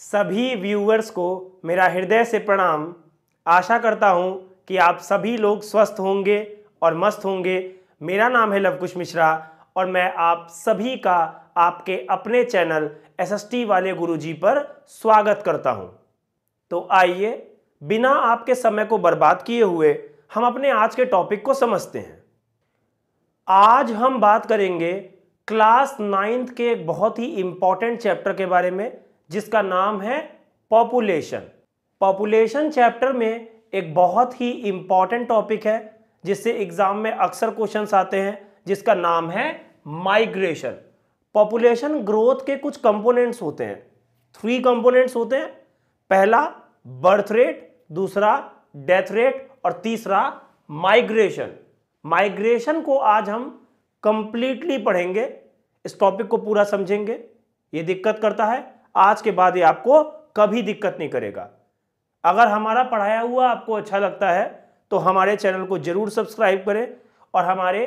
सभी व्यूवर्स को मेरा हृदय से प्रणाम आशा करता हूँ कि आप सभी लोग स्वस्थ होंगे और मस्त होंगे मेरा नाम है लवकुश मिश्रा और मैं आप सभी का आपके अपने चैनल एस वाले गुरुजी पर स्वागत करता हूँ तो आइए बिना आपके समय को बर्बाद किए हुए हम अपने आज के टॉपिक को समझते हैं आज हम बात करेंगे क्लास नाइन्थ के एक बहुत ही इम्पॉर्टेंट चैप्टर के बारे में जिसका नाम है पॉपुलेशन पॉपुलेशन चैप्टर में एक बहुत ही इंपॉर्टेंट टॉपिक है जिससे एग्जाम में अक्सर क्वेश्चन आते हैं जिसका नाम है माइग्रेशन पॉपुलेशन ग्रोथ के कुछ कंपोनेंट्स होते हैं थ्री कंपोनेंट्स होते हैं पहला बर्थ रेट दूसरा डेथ रेट और तीसरा माइग्रेशन माइग्रेशन को आज हम कंप्लीटली पढ़ेंगे इस टॉपिक को पूरा समझेंगे ये दिक्कत करता है आज के बाद ये आपको कभी दिक्कत नहीं करेगा अगर हमारा पढ़ाया हुआ आपको अच्छा लगता है तो हमारे चैनल को जरूर सब्सक्राइब करें और हमारे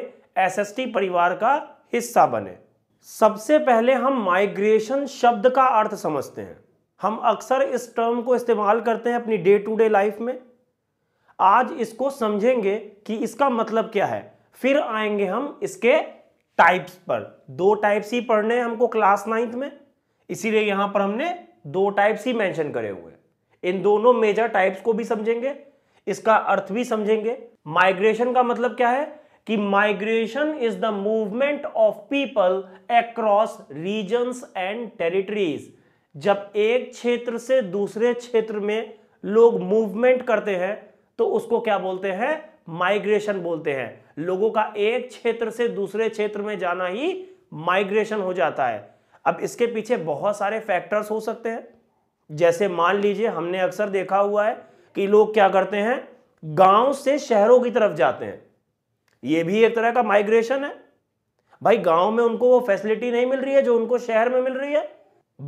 एसएसटी परिवार का हिस्सा बने सबसे पहले हम माइग्रेशन शब्द का अर्थ समझते हैं हम अक्सर इस टर्म को इस्तेमाल करते हैं अपनी डे टू डे लाइफ में आज इसको समझेंगे कि इसका मतलब क्या है फिर आएंगे हम इसके टाइप्स पर दो टाइप्स ही पढ़ने हैं हमको क्लास नाइन्थ में इसीलिए यहां पर हमने दो टाइप्स ही मेंशन करे हुए इन दोनों मेजर टाइप्स को भी समझेंगे इसका अर्थ भी समझेंगे माइग्रेशन का मतलब क्या है कि migration is the movement of people across regions and territories जब एक क्षेत्र से दूसरे क्षेत्र में लोग मूवमेंट करते हैं तो उसको क्या बोलते हैं माइग्रेशन बोलते हैं लोगों का एक क्षेत्र से दूसरे क्षेत्र में जाना ही माइग्रेशन हो जाता है अब इसके पीछे बहुत सारे फैक्टर्स हो सकते हैं जैसे मान लीजिए हमने अक्सर देखा हुआ है कि लोग क्या करते हैं गांव से शहरों की तरफ जाते हैं ये भी एक तरह का माइग्रेशन है भाई गांव में उनको वो फैसिलिटी नहीं मिल रही है जो उनको शहर में मिल रही है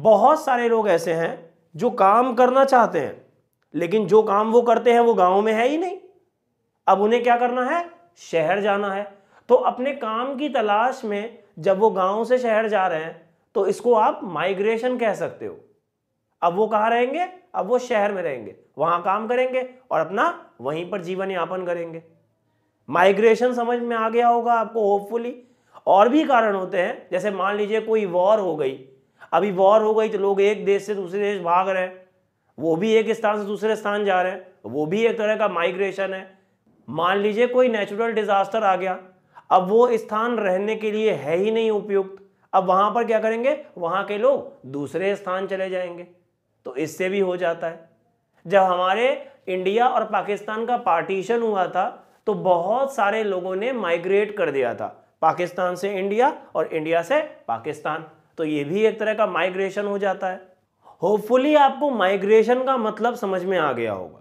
बहुत सारे लोग ऐसे हैं जो काम करना चाहते हैं लेकिन जो काम वो करते हैं वो गांव में है ही नहीं अब उन्हें क्या करना है शहर जाना है तो अपने काम की तलाश में जब वो गांव से शहर जा रहे हैं तो इसको आप माइग्रेशन कह सकते हो अब वो कहा रहेंगे अब वो शहर में रहेंगे वहां काम करेंगे और अपना वहीं पर जीवन यापन करेंगे माइग्रेशन समझ में आ गया होगा आपको होपफुली और भी कारण होते हैं जैसे मान लीजिए कोई वॉर हो गई अभी वॉर हो गई तो लोग एक देश से दूसरे देश भाग रहे हैं वो भी एक स्थान से दूसरे स्थान जा रहे हैं वो भी एक तरह का माइग्रेशन है मान लीजिए कोई नेचुरल डिजास्टर आ गया अब वो स्थान रहने के लिए है ही नहीं उपयुक्त अब वहां पर क्या करेंगे वहां के लोग दूसरे स्थान चले जाएंगे तो इससे भी हो जाता है जब हमारे इंडिया और पाकिस्तान का पार्टीशन हुआ था तो बहुत सारे लोगों ने माइग्रेट कर दिया था पाकिस्तान से इंडिया और इंडिया से पाकिस्तान तो ये भी एक तरह का माइग्रेशन हो जाता है होपफुली आपको माइग्रेशन का मतलब समझ में आ गया होगा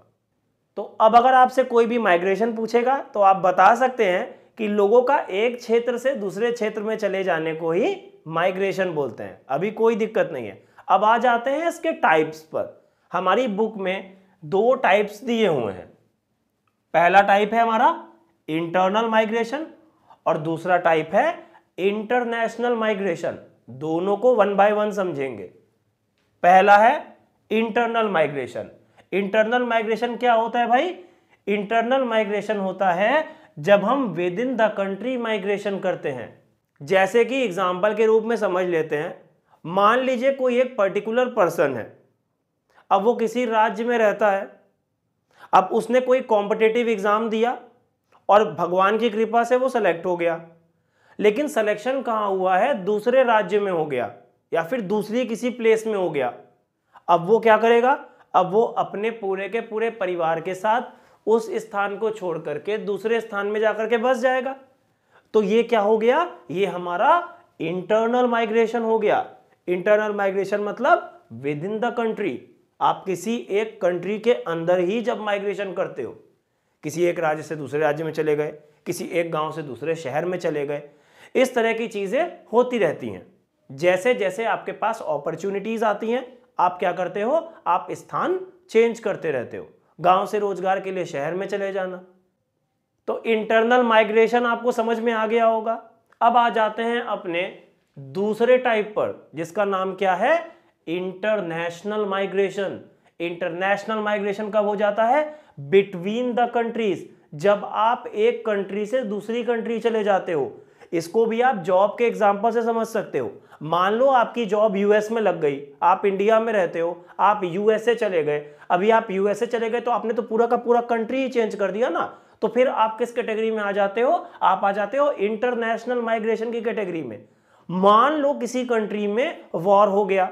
तो अब अगर आपसे कोई भी माइग्रेशन पूछेगा तो आप बता सकते हैं कि लोगों का एक क्षेत्र से दूसरे क्षेत्र में चले जाने को ही माइग्रेशन बोलते हैं अभी कोई दिक्कत नहीं है अब आ जाते हैं इसके टाइप्स पर हमारी बुक में दो टाइप्स दिए हुए हैं पहला टाइप है हमारा इंटरनल माइग्रेशन और दूसरा टाइप है इंटरनेशनल माइग्रेशन दोनों को वन बाय वन समझेंगे पहला है इंटरनल माइग्रेशन इंटरनल माइग्रेशन क्या होता है भाई इंटरनल माइग्रेशन होता है जब हम within the country migration करते हैं जैसे कि एग्जाम्पल के रूप में समझ लेते हैं मान लीजिए कोई एक पर्टिकुलर पर्सन है अब वो किसी राज्य में रहता है अब उसने कोई कॉम्पिटेटिव एग्ज़ाम दिया और भगवान की कृपा से वो सेलेक्ट हो गया लेकिन सिलेक्शन कहाँ हुआ है दूसरे राज्य में हो गया या फिर दूसरी किसी प्लेस में हो गया अब वो क्या करेगा अब वो अपने पूरे के पूरे परिवार के साथ उस स्थान को छोड़ करके दूसरे स्थान में जाकर के बस जाएगा तो ये क्या हो गया ये हमारा इंटरनल माइग्रेशन हो गया इंटरनल माइग्रेशन मतलब विद इन द कंट्री आप किसी एक कंट्री के अंदर ही जब माइग्रेशन करते हो किसी एक राज्य से दूसरे राज्य में चले गए किसी एक गांव से दूसरे शहर में चले गए इस तरह की चीज़ें होती रहती हैं जैसे जैसे आपके पास अपॉर्चुनिटीज़ आती हैं आप क्या करते हो आप स्थान चेंज करते रहते हो गांव से रोजगार के लिए शहर में चले जाना तो इंटरनल माइग्रेशन आपको समझ में आ गया होगा अब आ जाते हैं अपने दूसरे टाइप पर जिसका नाम क्या है इंटरनेशनल माइग्रेशन इंटरनेशनल माइग्रेशन कब हो जाता है बिटवीन द कंट्रीज जब आप एक कंट्री से दूसरी कंट्री चले जाते हो इसको भी आप जॉब के एग्जाम्पल से समझ सकते हो मान लो आपकी जॉब यूएस में लग गई आप इंडिया में रहते हो आप यूएसए चले गए अभी आप यूएसए चले गए तो आपने तो पूरा का पूरा कंट्री ही चेंज कर दिया ना तो फिर आप किस कैटेगरी में आ जाते हो आप आ जाते हो इंटरनेशनल माइग्रेशन की कैटेगरी में मान लो किसी कंट्री में वॉर हो गया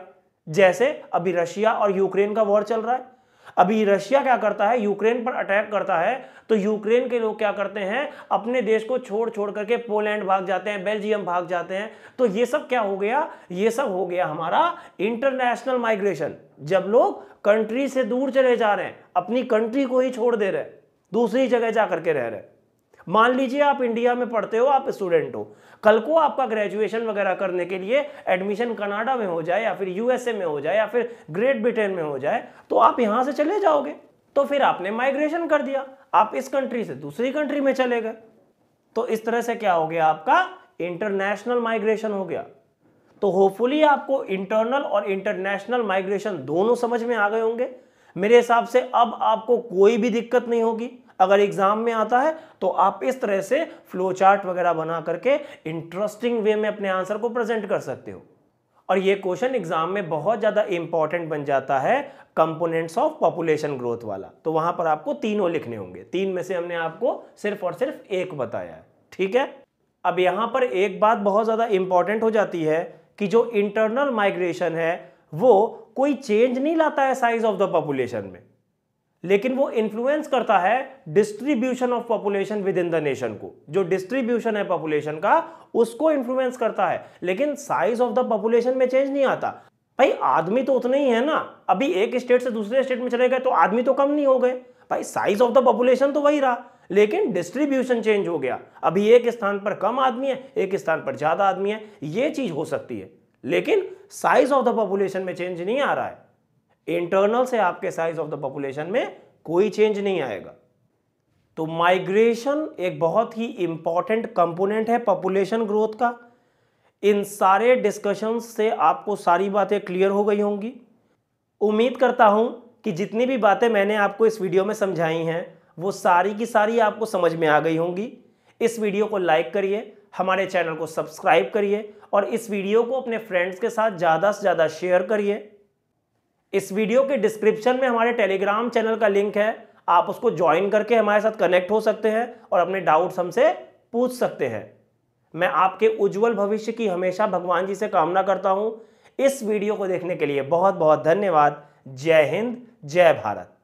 जैसे अभी रशिया और यूक्रेन का वॉर चल रहा है अभी रशिया क्या करता है यूक्रेन पर अटैक करता है तो यूक्रेन के लोग क्या करते हैं अपने देश को छोड़ छोड़ करके पोलैंड भाग जाते हैं बेल्जियम भाग जाते हैं तो ये सब क्या हो गया ये सब हो गया हमारा इंटरनेशनल माइग्रेशन जब लोग कंट्री से दूर चले जा रहे हैं अपनी कंट्री को ही छोड़ दे रहे हैं दूसरी जगह जा करके रह रहे हैं मान लीजिए आप इंडिया में पढ़ते हो आप स्टूडेंट हो कल को आपका ग्रेजुएशन वगैरह करने के लिए एडमिशन कनाडा में हो जाए या फिर यूएसए में हो जाए या फिर ग्रेट ब्रिटेन में हो जाए तो आप यहां से चले जाओगे तो फिर आपने माइग्रेशन कर दिया आप इस कंट्री से दूसरी कंट्री में चले गए तो इस तरह से क्या हो गया आपका इंटरनेशनल माइग्रेशन हो गया तो होपफुली आपको इंटरनल और इंटरनेशनल माइग्रेशन दोनों समझ में आ गए होंगे मेरे हिसाब से अब आपको कोई भी दिक्कत नहीं होगी अगर एग्जाम में आता है तो आप इस तरह से फ्लो चार्ट वगैरह बना करके इंटरेस्टिंग वे में अपने आंसर को प्रेजेंट कर सकते हो और ये क्वेश्चन एग्जाम में बहुत ज़्यादा इंपॉर्टेंट बन जाता है कंपोनेंट्स ऑफ पॉपुलेशन ग्रोथ वाला तो वहां पर आपको तीनों लिखने होंगे तीन में से हमने आपको सिर्फ और सिर्फ एक बताया है ठीक है अब यहां पर एक बात बहुत ज़्यादा इंपॉर्टेंट हो जाती है कि जो इंटरनल माइग्रेशन है वो कोई चेंज नहीं लाता है साइज ऑफ द पॉपुलेशन में लेकिन वो इन्फ्लुएंस करता है distribution of population within the nation को जो डिस्ट्रीब्यूशन है पॉपुलेशन का उसको इन्फ्लुएंस करता है लेकिन साइज ऑफ द पॉपुलेशन में चेंज नहीं आता भाई आदमी तो उतने ही है ना अभी एक स्टेट से दूसरे स्टेट में चले गए तो आदमी तो कम नहीं हो गए भाई साइज ऑफ द पॉपुलेशन तो वही रहा लेकिन डिस्ट्रीब्यूशन चेंज हो गया अभी एक स्थान पर कम आदमी है एक स्थान पर ज्यादा आदमी है ये चीज हो सकती है लेकिन साइज ऑफ द पॉपुलेशन में चेंज नहीं आ रहा है इंटरनल से आपके साइज ऑफ द पॉपुलेशन में कोई चेंज नहीं आएगा तो माइग्रेशन एक बहुत ही इंपॉर्टेंट कंपोनेंट है पॉपुलेशन ग्रोथ का इन सारे डिस्कशंस से आपको सारी बातें क्लियर हो गई होंगी उम्मीद करता हूं कि जितनी भी बातें मैंने आपको इस वीडियो में समझाई हैं वो सारी की सारी आपको समझ में आ गई होंगी इस वीडियो को लाइक करिए हमारे चैनल को सब्सक्राइब करिए और इस वीडियो को अपने फ्रेंड्स के साथ ज़्यादा से ज़्यादा शेयर करिए इस वीडियो के डिस्क्रिप्शन में हमारे टेलीग्राम चैनल का लिंक है आप उसको ज्वाइन करके हमारे साथ कनेक्ट हो सकते हैं और अपने डाउट्स हमसे पूछ सकते हैं मैं आपके उज्जवल भविष्य की हमेशा भगवान जी से कामना करता हूं इस वीडियो को देखने के लिए बहुत बहुत धन्यवाद जय हिंद जय भारत